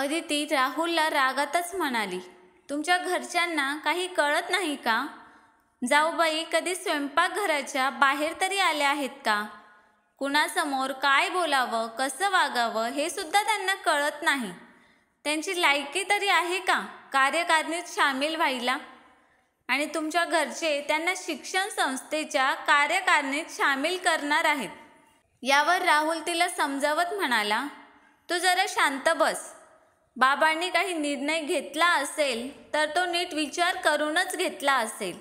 अदिती राहुलला रागातच म्हणाली तुमच्या घरच्यांना काही कळत नाही का जाऊबाई कधी स्वयंपाकघराच्या बाहेर तरी आल्या आहेत का कुणासमोर काय बोलावं कसं वागावं हे सुद्धा त्यांना कळत नाही त्यांची लायकी तरी आहे का कार्यकारणीत सामील व्हायला आणि तुमच्या घरचे त्यांना शिक्षण संस्थेच्या कार्यकारणीत सामील करणार आहेत यावर राहुल तिला समजावत म्हणाला तू जरा शांत बस बाबांनी काही निर्णय घेतला असेल तर तो नीट विचार करूनच घेतला असेल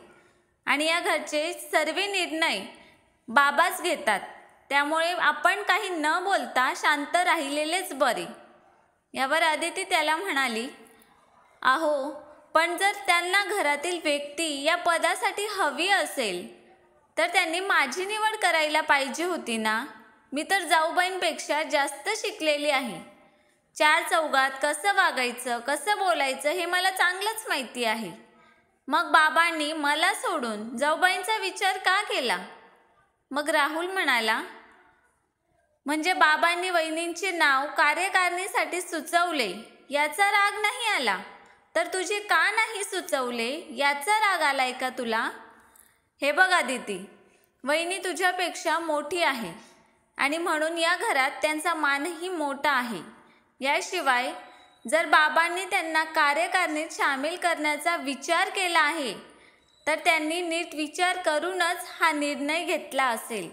आणि या घरचे सर्व निर्णय बाबाच घेतात त्यामुळे आपण काही न बोलता शांत राहिलेलेच बरे यावर आदिती त्याला म्हणाली अहो पण जर त्यांना घरातील व्यक्ती या पदासाठी हवी असेल तर त्यांनी माझी निवड करायला पाहिजे होती ना मी तर जाऊबाईंपेक्षा जास्त शिकलेली आहे चार चौघात कसं वागायचं कसं बोलायचं हे मला चांगलंच माहिती आहे मग बाबांनी मला सोडून जाऊबाईंचा विचार का केला मग राहुल म्हणाला म्हणजे बाबांनी वहिनींचे नाव कार्यकारणीसाठी सुचवले याचा राग नाही आला तर तुझे का नाही सुचवले याचा राग आलाय का तुला हे बघा आदिती वहिनी तुझ्यापेक्षा मोठी आहे आणि म्हणून या घरात त्यांचा मानही मोठा आहे याशिवाय जर बाबांनी त्यांना कार्यकारणीत सामील करण्याचा विचार केला आहे तर त्यांनी नीट विचार करूनच हा निर्णय घेतला असेल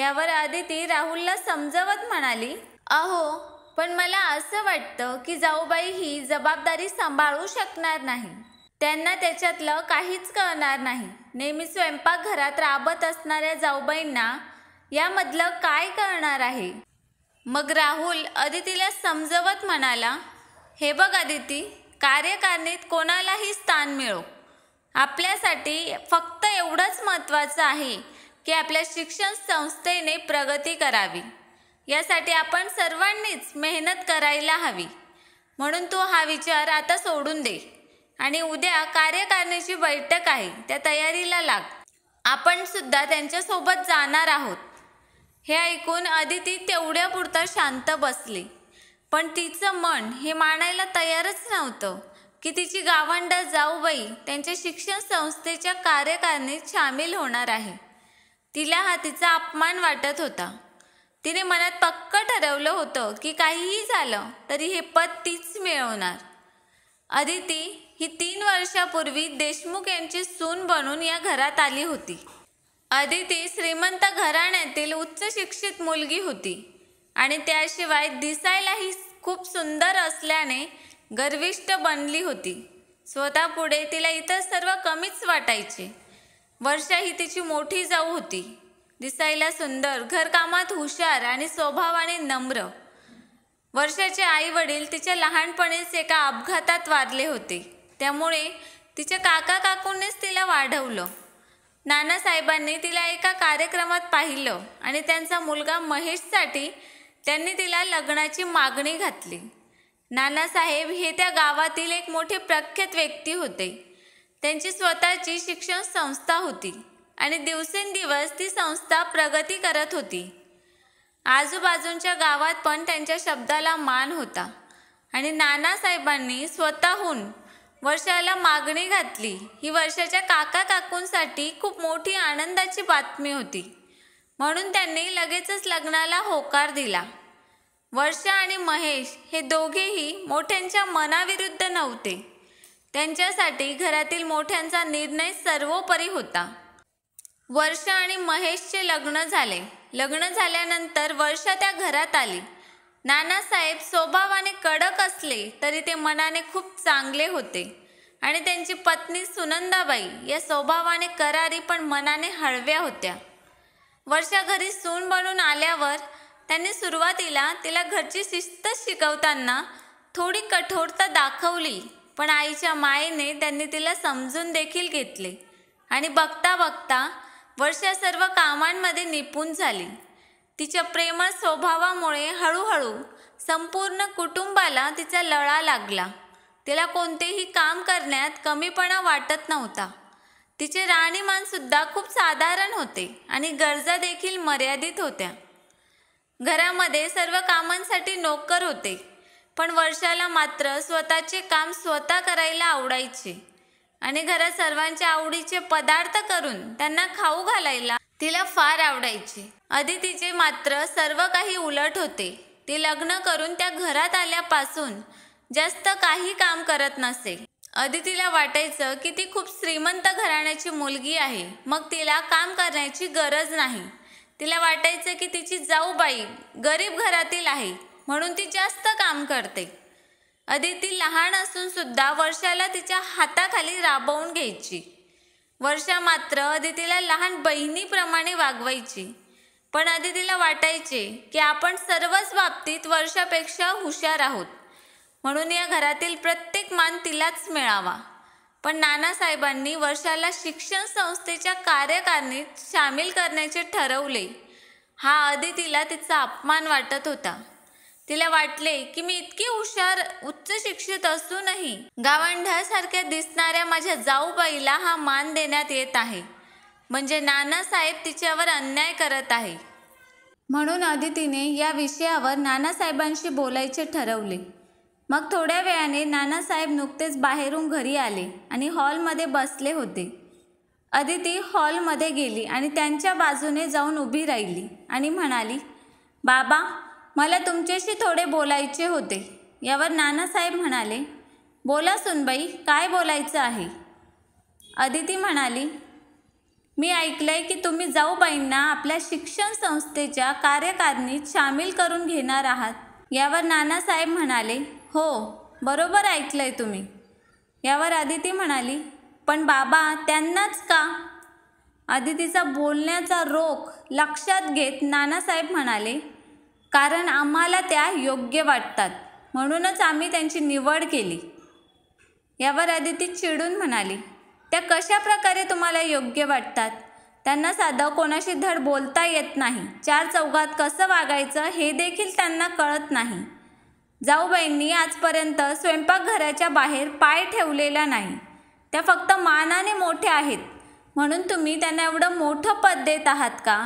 यावर आदिती राहुलला समजवत म्हणाली अहो पण मला असं वाटतं की जाऊबाई ही जबाबदारी सांभाळू शकणार नाही त्यांना त्याच्यातलं काहीच कळणार नाही नेहमी स्वयंपाकघरात राबत असणाऱ्या जाऊबाईंना यामधलं काय कळणार आहे मग राहुल अदितीला समजवत म्हणाला हे बघ अदिती कार्यकारणीत कोणालाही स्थान मिळो आपल्यासाठी फक्त एवढंच महत्त्वाचं आहे की आपल्या शिक्षण संस्थेने प्रगती करावी यासाठी आपण सर्वांनीच मेहनत करायला हवी म्हणून तू हा विचार आता सोडून दे आणि उद्या कार्यकारणीची बैठक आहे त्या तयारीला लाग आपण सुद्धा त्यांच्यासोबत जाणार आहोत हे ऐकून अदिती तेवढ्यापुरता शांत बसली पण तिचं मन हे मानायला तयारच नव्हतं की तिची जाऊ जाऊबाई त्यांच्या शिक्षण संस्थेच्या कार्यकारणीत सामील होणार आहे तिला हा तिचा अपमान वाटत होता तिने मनात पक्क ठरवलं होतं की काहीही झालं तरी हे पद तीच मिळवणार अदिती ही तीन वर्षापूर्वी देशमुख यांची सून बनून या घरात आली होती अदिती श्रीमंत घराण्यातील उच्च शिक्षित मुलगी होती आणि त्याशिवाय दिसायलाही खूप सुंदर असल्याने गर्विष्ट बनली होती स्वतःपुढे तिला इतर सर्व कमीच वाटायचे वर्षा ही तिची मोठी जाऊ होती दिसायला सुंदर घरकामात हुशार आणि स्वभावाने नम्र वर्षाचे आई वडील तिच्या लहानपणीच एका अपघातात वारले होते त्यामुळे तिच्या काका काकूंनीच तिला वाढवलं नानासाहेबांनी तिला एका कार्यक्रमात पाहिलं आणि त्यांचा मुलगा महेशसाठी त्यांनी तिला लग्नाची मागणी घातली नानासाहेब हे त्या गावातील एक मोठे प्रख्यात व्यक्ती होते त्यांची स्वतःची शिक्षण संस्था होती आणि दिवसेंदिवस ती संस्था प्रगती करत होती आजूबाजूंच्या गावात पण त्यांच्या शब्दाला मान होता आणि नानासाहेबांनी स्वतःहून वर्षाला मागणी घातली ही वर्षाच्या काका काकूंसाठी खूप मोठी आनंदाची बातमी होती म्हणून त्यांनी लगेचच लग्नाला होकार दिला वर्षा आणि महेश हे दोघेही मोठ्यांच्या मनाविरुद्ध नव्हते त्यांच्यासाठी घरातील मोठ्यांचा निर्णय सर्वोपरी होता वर्षा आणि महेशचे लग्न झाले लग्न झाल्यानंतर वर्षा त्या घरात आली नानासाहेब स्वभावाने कडक असले तरी ते मनाने खूप चांगले होते आणि त्यांची पत्नी सुनंदाबाई या स्वभावाने करारी पण मनाने हळव्या होत्या वर्षा घरी सून बनून आल्यावर त्यांनी सुरुवातीला तिला घरची शिस्त शिकवताना थोडी कठोरता दाखवली पण आईच्या मायेने त्यांनी तिला समजून देखील घेतले आणि बघता बघता वर्षा सर्व कामांमध्ये निपुण झाली तिच्या प्रेमळ स्वभावामुळे हळूहळू संपूर्ण कुटुंबाला तिचा लळा लागला तिला कोणतेही काम करण्यात कमीपणा वाटत नव्हता तिचे राहणीमानसुद्धा खूप साधारण होते आणि गरजा देखील मर्यादित होत्या घरामध्ये सर्व कामांसाठी नोकर होते पण वर्षाला मात्र स्वतःचे काम स्वतः करायला आवडायचे आणि घरात सर्वांच्या आवडीचे पदार्थ करून त्यांना खाऊ घालायला तिला फार आवडायचे अदितीचे मात्र सर्व काही उलट होते ती लग्न करून त्या घरात आल्यापासून जास्त काही काम करत नसे अदितीला वाटायचं की ती खूप श्रीमंत घराण्याची मुलगी आहे मग तिला काम करण्याची गरज नाही तिला वाटायचं की तिची जाऊबाई गरीब घरातील आहे म्हणून ती जास्त काम करते अदिती लहान असून सुद्धा वर्षाला तिच्या हाताखाली राबवून घ्यायची वर्षा मात्र अदितीला लहान बहिणीप्रमाणे वागवायची पण अदितीला वाटायचे की आपण सर्वच बाबतीत वर्षापेक्षा हुशार आहोत म्हणून या घरातील प्रत्येक मान तिलाच मिळावा पण नानासाहेबांनी वर्षाला शिक्षण संस्थेच्या कार्यकारणीत सामील करण्याचे ठरवले हा अदितीला तिचा अपमान वाटत होता तिला वाटले की मी इतकी हुशार उच्च शिक्षित असूनही सारख्या दिसणाऱ्या माझ्या जाऊबाईला हा मान देण्यात येत आहे म्हणजे नानासाहेब तिच्यावर अन्याय करत आहे म्हणून आदितीने या विषयावर नानासाहेबांशी बोलायचे ठरवले मग थोड्या वेळाने नानासाहेब नुकतेच बाहेरून घरी आले आणि हॉलमध्ये बसले होते अदिती हॉलमध्ये गेली आणि त्यांच्या बाजूने जाऊन उभी राहिली आणि म्हणाली बाबा मला तुमच्याशी थोडे बोलायचे होते यावर नानासाहेब म्हणाले बोला सुनबाई काय बोलायचं आहे अदिती म्हणाली मी ऐकलं आहे की तुम्ही जाऊबाईंना आपल्या शिक्षण संस्थेच्या कार्यकारणीत सामील करून घेणार आहात यावर नानासाहेब म्हणाले हो बरोबर ऐकलं आहे तुम्ही यावर आदिती म्हणाली पण बाबा त्यांनाच का आदितीचा बोलण्याचा रोख लक्षात घेत नानासाहेब म्हणाले कारण आम्हाला त्या योग्य वाटतात म्हणूनच आम्ही त्यांची निवड केली यावर आदिती चिडून म्हणाली त्या कशा प्रकारे तुम्हाला योग्य वाटतात त्यांना साधं कोणाशी धड बोलता येत नाही चार चौघात कसं वागायचं हे देखील त्यांना कळत नाही जाऊबाईंनी आजपर्यंत स्वयंपाकघराच्या बाहेर पाय ठेवलेला नाही त्या फक्त मानाने मोठ्या आहेत म्हणून तुम्ही त्यांना एवढं मोठं पद देत आहात का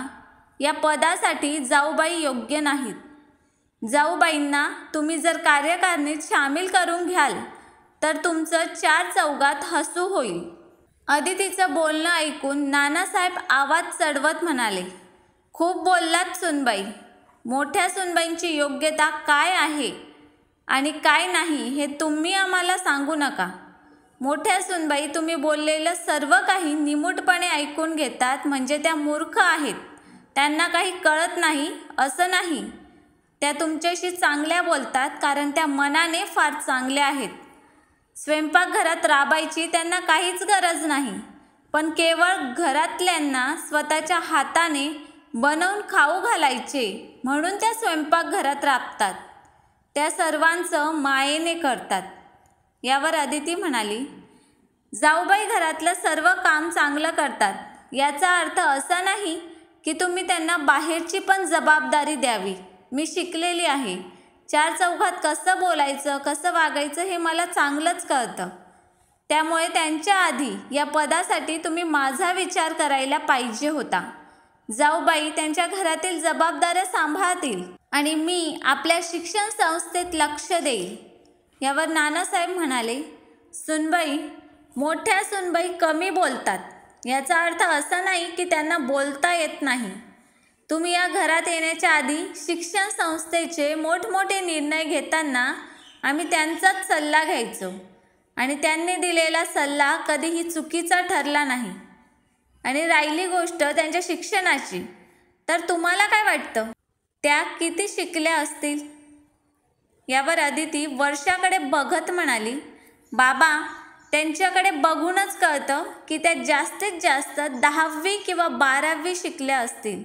या पदासाठी जाऊबाई योग्य नाहीत जाऊबाईंना तुम्ही जर कार्यकारणीत सामील करून घ्याल तर तुमचं चार चौघात हसू होईल अदितीचं बोलणं ऐकून नानासाहेब आवाज चढवत म्हणाले खूप बोललात सुनबाई मोठ्या सुनबाईंची योग्यता काय आहे आणि काय नाही हे तुम्ही आम्हाला सांगू नका मोठ्या सुनबाई तुम्ही बोललेलं सर्व काही निमूटपणे ऐकून घेतात म्हणजे त्या मूर्ख आहेत त्यांना काही कळत नाही असं नाही त्या तुमच्याशी चांगल्या बोलतात कारण त्या मनाने फार चांगल्या आहेत स्वयंपाकघरात राबायची त्यांना काहीच गरज नाही पण केवळ घरातल्यांना स्वतःच्या हाताने बनवून खाऊ घालायचे म्हणून त्या स्वयंपाकघरात राबतात त्या सर्वांचं मायेने करतात यावर अदिती म्हणाली जाऊबाई घरातलं सर्व काम चांगलं करतात याचा अर्थ असा नाही की तुम्ही त्यांना बाहेरची पण जबाबदारी द्यावी मी शिकलेली आहे चार चौघात कसं बोलायचं कसं वागायचं हे मला चांगलंच कळतं त्यामुळे त्यांच्या आधी या पदासाठी तुम्ही माझा विचार करायला पाहिजे होता जाऊबाई त्यांच्या घरातील जबाबदाऱ्या सांभाळतील आणि मी आपल्या शिक्षण संस्थेत लक्ष देईल यावर नानासाहेब म्हणाले सुनबाई मोठ्या सुनबाई कमी बोलतात याचा अर्थ असा नाही की त्यांना बोलता येत नाही तुम्ही या घरात येण्याच्या आधी शिक्षण संस्थेचे मोठमोठे निर्णय घेताना आम्ही त्यांचाच सल्ला घ्यायचो आणि त्यांनी दिलेला सल्ला कधीही चुकीचा ठरला नाही आणि राहिली गोष्ट त्यांच्या शिक्षणाची तर तुम्हाला काय वाटतं त्या किती शिकल्या असतील यावर अदिती वर्षाकडे बघत म्हणाली बाबा त्यांच्याकडे बघूनच कळतं की त्या जास्तीत जास्त दहावी किंवा बारावी शिकल्या असतील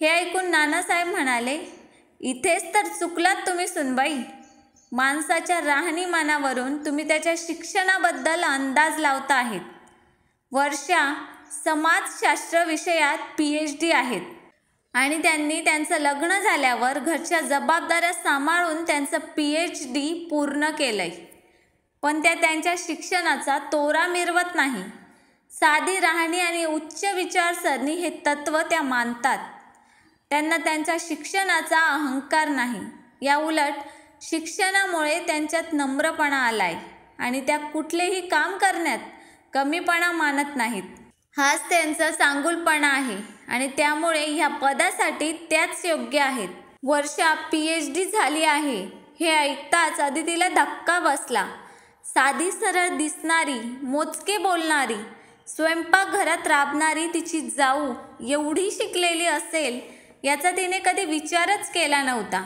हे ऐकून नानासाहेब म्हणाले इथेच तर चुकलात तुम्ही सुनबाई माणसाच्या राहणीमानावरून तुम्ही त्याच्या शिक्षणाबद्दल अंदाज लावता आहेत वर्षा समाजशास्त्र विषयात पी एच डी आहेत आणि त्यांनी त्यांचं लग्न झाल्यावर घरच्या जबाबदाऱ्या सांभाळून त्यांचं पी एच डी पूर्ण केलं आहे पण त्या त्यांच्या शिक्षणाचा तोरा मिरवत नाही साधी राहणी आणि उच्च विचारसरणी हे तत्त्व त्या मानतात त्यांना त्यांच्या शिक्षणाचा अहंकार नाही या उलट शिक्षणामुळे त्यांच्यात नम्रपणा आलाय आणि त्या कुठलेही काम करण्यात कमीपणा मानत नाहीत हाच त्यांचा सांगुलपणा आहे आणि त्यामुळे ह्या पदासाठी त्याच योग्य आहेत वर्षा पी एच डी झाली आहे हे ऐकताच अदितीला धक्का बसला साधी सरळ दिसणारी मोजके बोलणारी स्वयंपाकघरात राबणारी तिची जाऊ एवढी शिकलेली असेल याचा तिने कधी विचारच केला नव्हता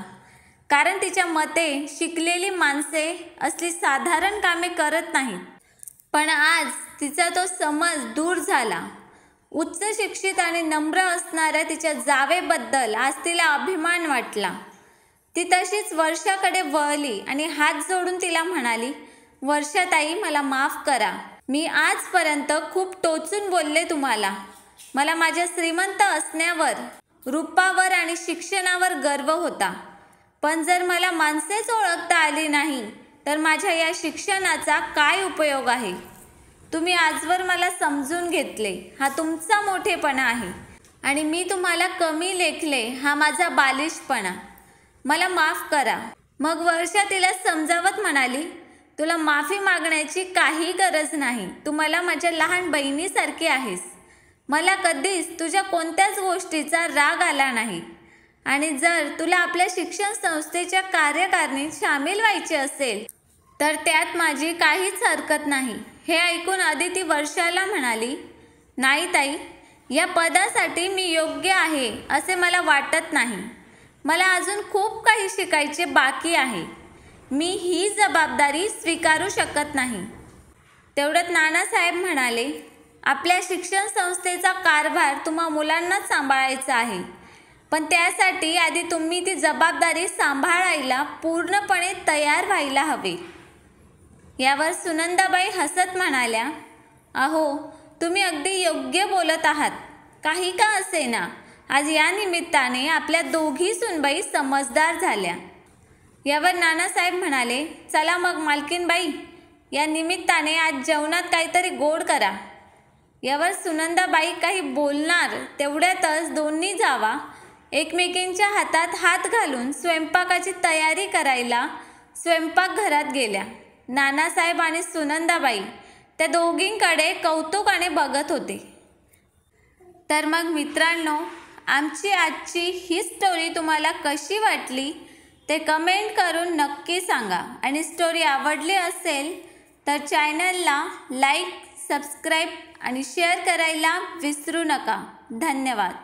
कारण तिच्या मते शिकलेली माणसे असली साधारण कामे करत नाहीत पण आज तिचा तो समज दूर झाला उच्च शिक्षित आणि नम्र असणाऱ्या तिच्या जावेबद्दल आज तिला अभिमान वाटला ती तशीच वर्षाकडे वळली आणि हात जोडून तिला म्हणाली वर्षाताई मला माफ करा मी आजपर्यंत खूप टोचून बोलले तुम्हाला मला माझ्या श्रीमंत असण्यावर रूपावर आणि शिक्षणावर गर्व होता पण जर मला माणसेच ओळखता आली नाही तर माझ्या या शिक्षणाचा काय उपयोग आहे तुम्ही आजवर मला समजून घेतले हा तुमचा मोठेपणा आहे आणि मी तुम्हाला कमी लेखले हा माझा बालिशपणा मला माफ करा मग वर्षा तिला समजावत म्हणाली तुला माफी मागण्याची काही गरज नाही तू मला माझ्या लहान बहिणीसारखी आहेस मला कधीच तुझ्या कोणत्याच गोष्टीचा राग आला नाही आणि जर तुला आपल्या शिक्षण संस्थेच्या कार्यकारणीत सामील व्हायचे असेल तर त्यात माझी काहीच हरकत नाही हे ऐकून आदिती वर्षाला म्हणाली नाही ताई या पदासाठी मी योग्य आहे असे मला वाटत नाही मला अजून खूप काही शिकायचे बाकी आहे मी ही जबाबदारी स्वीकारू शकत नाही तेवढ्यात नानासाहेब म्हणाले आपल्या शिक्षण संस्थेचा कारभार तुम्हा मुलांनाच सांभाळायचा आहे पण त्यासाठी आधी तुम्ही ती जबाबदारी सांभाळायला पूर्णपणे तयार व्हायला हवे यावर सुनंदाबाई हसत म्हणाल्या अहो तुम्ही अगदी योग्य बोलत आहात काही का असे ना आज या निमित्ताने आपल्या दोघी सुनबाई समजदार झाल्या यावर नानासाहेब म्हणाले चला मग मालकीनबाई या निमित्ताने आज जेवणात काहीतरी गोड करा यावर सुनंदाबाई काही बोलणार तेवढ्यातच दोन्ही जावा एकमेकींच्या हातात हात घालून स्वयंपाकाची तयारी करायला स्वयंपाकघरात गेल्या नानासाहेब आणि सुनंदाबाई त्या दोघींकडे कौतुकाने बघत होते तर मग मित्रांनो आमची आजची ही स्टोरी तुम्हाला कशी वाटली ते कमेंट करून नक्की सांगा आणि स्टोरी आवडली असेल तर चॅनलला लाईक सबस्क्राईब आणि शेअर करायला विसरू नका धन्यवाद